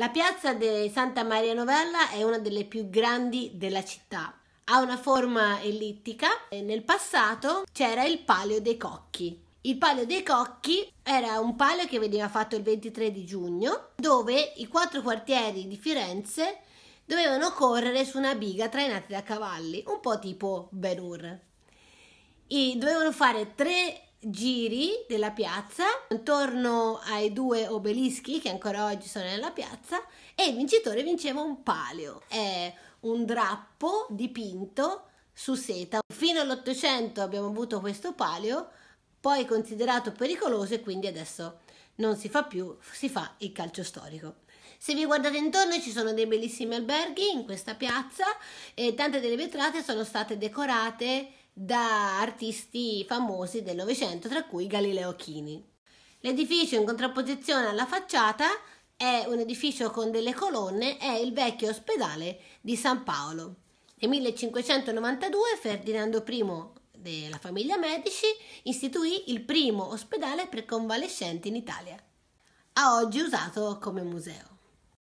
La piazza di Santa Maria Novella è una delle più grandi della città. Ha una forma ellittica e nel passato c'era il Palio dei Cocchi. Il Palio dei Cocchi era un palio che veniva fatto il 23 di giugno, dove i quattro quartieri di Firenze dovevano correre su una biga trainati da cavalli, un po' tipo Ben Hur. E dovevano fare tre giri della piazza intorno ai due obelischi che ancora oggi sono nella piazza e il vincitore vinceva un palio, è un drappo dipinto su seta. Fino all'Ottocento abbiamo avuto questo palio, poi considerato pericoloso e quindi adesso non si fa più, si fa il calcio storico. Se vi guardate intorno ci sono dei bellissimi alberghi in questa piazza e tante delle vetrate sono state decorate da artisti famosi del Novecento, tra cui Galileo Chini. L'edificio in contrapposizione alla facciata è un edificio con delle colonne, è il vecchio ospedale di San Paolo. Nel 1592 Ferdinando I della famiglia Medici istituì il primo ospedale per convalescenti in Italia, a oggi usato come museo.